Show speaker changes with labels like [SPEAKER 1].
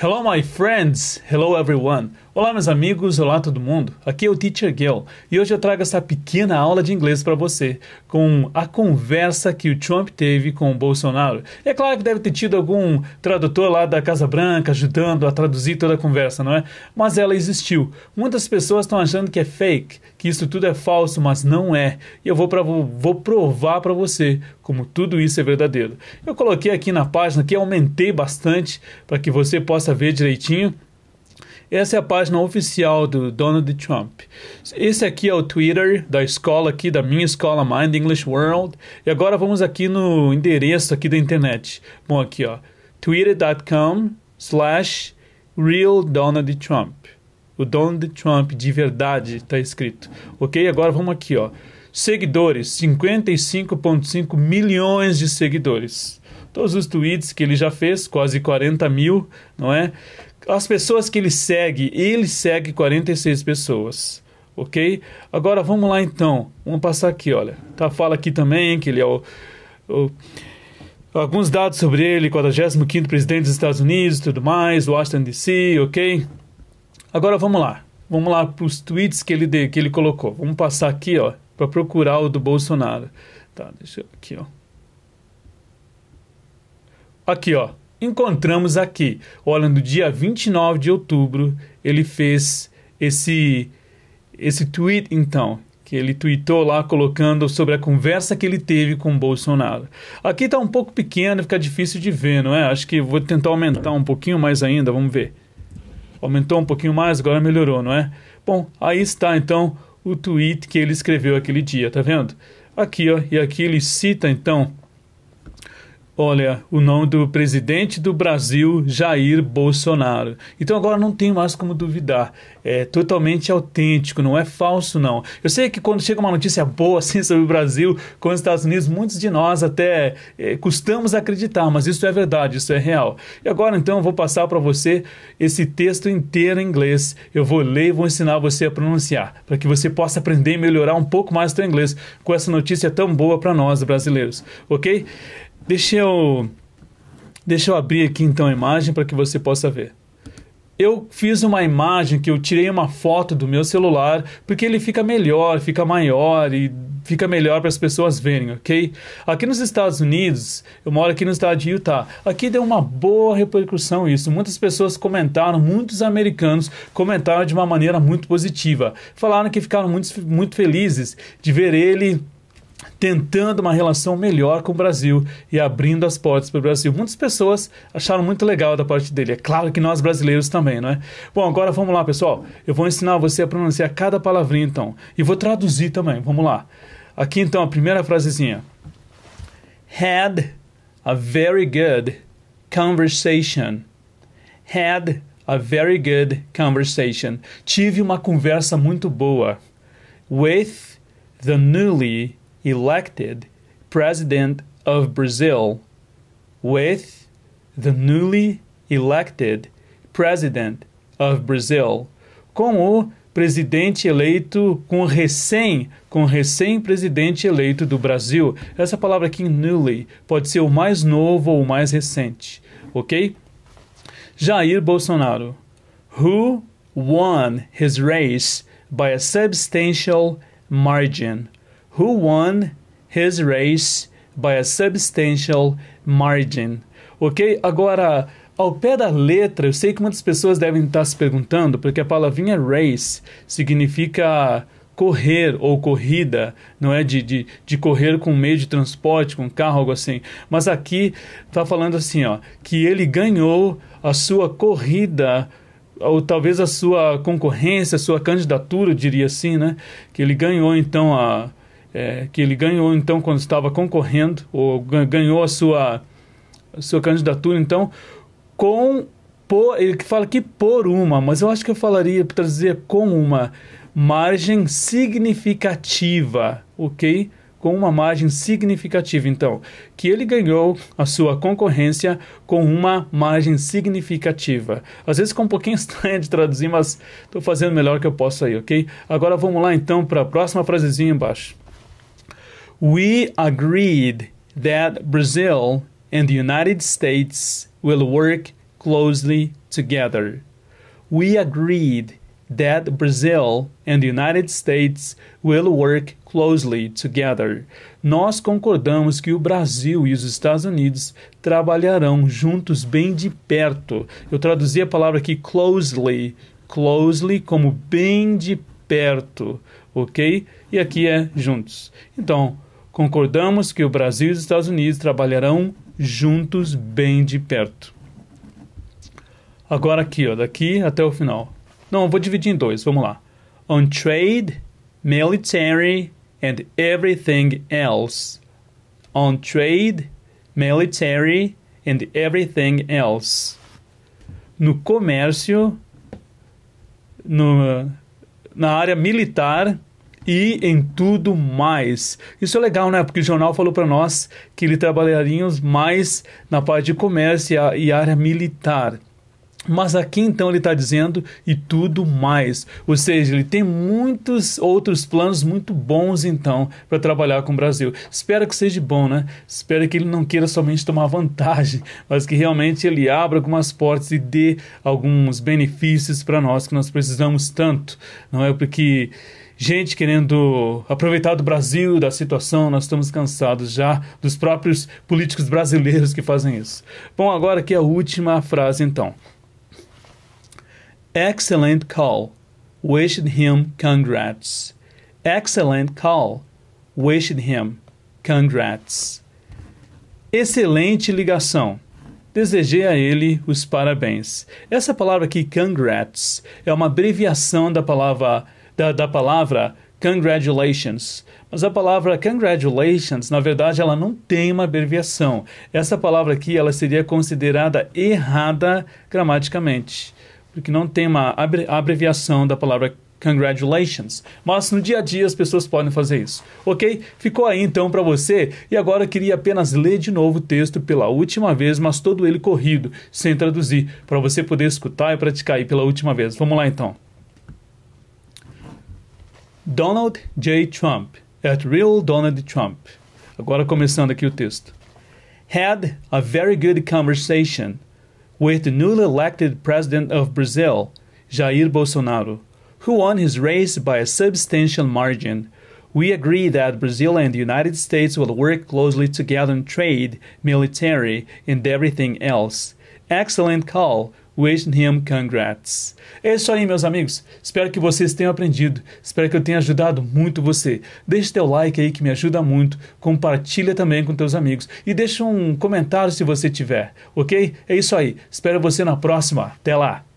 [SPEAKER 1] Hello my friends, hello everyone. Olá meus amigos, olá todo mundo. Aqui é o Teacher Gil e hoje eu trago essa pequena aula de inglês para você com a conversa que o Trump teve com o Bolsonaro. E é claro que deve ter tido algum tradutor lá da Casa Branca ajudando a traduzir toda a conversa, não é? Mas ela existiu. Muitas pessoas estão achando que é fake, que isso tudo é falso, mas não é. E eu vou, pra, vou provar para você como tudo isso é verdadeiro. Eu coloquei aqui na página que aumentei bastante para que você possa ver direitinho. Essa é a página oficial do Donald Trump. Esse aqui é o Twitter da escola aqui, da minha escola Mind English World. E agora vamos aqui no endereço aqui da internet. Bom, aqui ó, twitter.com slash real Donald Trump. O Donald Trump de verdade está escrito. Ok? Agora vamos aqui, ó. Seguidores, 55,5 milhões de seguidores. Todos os tweets que ele já fez, quase 40 mil, não é? As pessoas que ele segue, ele segue 46 pessoas ok? Agora vamos lá então, vamos passar aqui, olha. Tá, fala aqui também que ele é o, o alguns dados sobre ele, 45º presidente dos Estados Unidos, tudo mais, Washington DC, ok? Agora vamos lá. Vamos lá para os tweets que ele, que ele colocou. Vamos passar aqui, ó, para procurar o do Bolsonaro. Tá, deixa eu aqui, ó. Aqui, ó. Encontramos aqui. Olha, no dia 29 de outubro, ele fez esse esse tweet, então, que ele tweetou lá colocando sobre a conversa que ele teve com o Bolsonaro. Aqui está um pouco pequeno, fica difícil de ver, não é? Acho que vou tentar aumentar um pouquinho mais ainda, vamos ver aumentou um pouquinho mais, agora melhorou, não é? Bom, aí está então o tweet que ele escreveu aquele dia, tá vendo? Aqui, ó, e aqui ele cita então Olha, o nome do presidente do Brasil, Jair Bolsonaro. Então agora não tem mais como duvidar. É totalmente autêntico, não é falso, não. Eu sei que quando chega uma notícia boa assim sobre o Brasil com os Estados Unidos, muitos de nós até é, custamos acreditar, mas isso é verdade, isso é real. E agora então eu vou passar para você esse texto inteiro em inglês. Eu vou ler e vou ensinar você a pronunciar, para que você possa aprender e melhorar um pouco mais o seu inglês com essa notícia tão boa para nós brasileiros, ok? Deixa eu, deixa eu abrir aqui então a imagem para que você possa ver. Eu fiz uma imagem que eu tirei uma foto do meu celular, porque ele fica melhor, fica maior e fica melhor para as pessoas verem, ok? Aqui nos Estados Unidos, eu moro aqui no estado de Utah, aqui deu uma boa repercussão isso. Muitas pessoas comentaram, muitos americanos comentaram de uma maneira muito positiva. Falaram que ficaram muito, muito felizes de ver ele tentando uma relação melhor com o Brasil e abrindo as portas para o Brasil. Muitas pessoas acharam muito legal da parte dele. É claro que nós brasileiros também, não é? Bom, agora vamos lá, pessoal. Eu vou ensinar você a pronunciar cada palavrinha então e vou traduzir também. Vamos lá. Aqui então a primeira frasezinha. Had a very good conversation. Had a very good conversation. Tive uma conversa muito boa with the newly elected President of Brazil with the newly elected President of Brazil, com o presidente eleito, com recém, com recém-presidente eleito do Brasil. Essa palavra aqui, newly, pode ser o mais novo ou o mais recente, ok? Jair Bolsonaro, who won his race by a substantial margin who won his race by a substantial margin. Ok? Agora, ao pé da letra, eu sei que muitas pessoas devem estar se perguntando, porque a palavrinha race significa correr ou corrida, não é de, de, de correr com meio de transporte, com carro, algo assim. Mas aqui está falando assim, ó, que ele ganhou a sua corrida ou talvez a sua concorrência, a sua candidatura, eu diria assim, né? Que ele ganhou então a, é, que ele ganhou então quando estava concorrendo, ou ganhou a sua, a sua candidatura então, com. Por, ele fala que por uma, mas eu acho que eu falaria para dizer com uma margem significativa, ok? Com uma margem significativa, então, que ele ganhou a sua concorrência com uma margem significativa. Às vezes fica um pouquinho estranho de traduzir, mas estou fazendo o melhor que eu posso aí, ok? Agora vamos lá então para a próxima frasezinha embaixo. We agreed that Brazil and the United States will work closely together. We agreed that Brazil and the United States will work closely together. Nós concordamos que o Brasil e os Estados Unidos trabalharão juntos bem de perto. Eu traduzi a palavra aqui closely, closely como bem de perto, OK? E aqui é juntos. Então, Concordamos que o Brasil e os Estados Unidos trabalharão juntos bem de perto. Agora aqui, ó, daqui até o final. Não, eu vou dividir em dois, vamos lá. On trade, military and everything else. On trade, military and everything else. No comércio, no, na área militar e em tudo mais. Isso é legal, né? Porque o jornal falou para nós que ele trabalharia mais na parte de comércio e área militar. Mas aqui então ele está dizendo e tudo mais. Ou seja, ele tem muitos outros planos muito bons então para trabalhar com o Brasil. Espero que seja bom, né? Espero que ele não queira somente tomar vantagem, mas que realmente ele abra algumas portas e dê alguns benefícios para nós que nós precisamos tanto. Não é porque gente querendo aproveitar do Brasil, da situação, nós estamos cansados já dos próprios políticos brasileiros que fazem isso. Bom, agora aqui a última frase então. Excellent call. Wished him congrats. Excellent call. Wished him congrats. Excelente ligação desejei a ele os parabéns. Essa palavra aqui, congrats, é uma abreviação da palavra da, da palavra congratulations. Mas a palavra congratulations, na verdade, ela não tem uma abreviação. Essa palavra aqui, ela seria considerada errada gramaticamente, porque não tem uma abreviação da palavra congratulations. Mas no dia a dia as pessoas podem fazer isso, ok? Ficou aí então para você e agora eu queria apenas ler de novo o texto pela última vez, mas todo ele corrido, sem traduzir, para você poder escutar e praticar aí pela última vez. Vamos lá então. Donald J. Trump, at real Donald Trump. Agora começando aqui o texto. Had a very good conversation with the newly elected president of Brazil, Jair Bolsonaro, who won his race by a substantial margin. We agree that Brazil and the United States will work closely together in trade, military, and everything else. Excellent call. Wishing him congrats. É isso aí, meus amigos. Espero que vocês tenham aprendido. Espero que eu tenha ajudado muito você. Deixe teu like aí que me ajuda muito. Compartilha também com teus amigos. E deixa um comentário se você tiver, ok? É isso aí. Espero você na próxima. Até lá.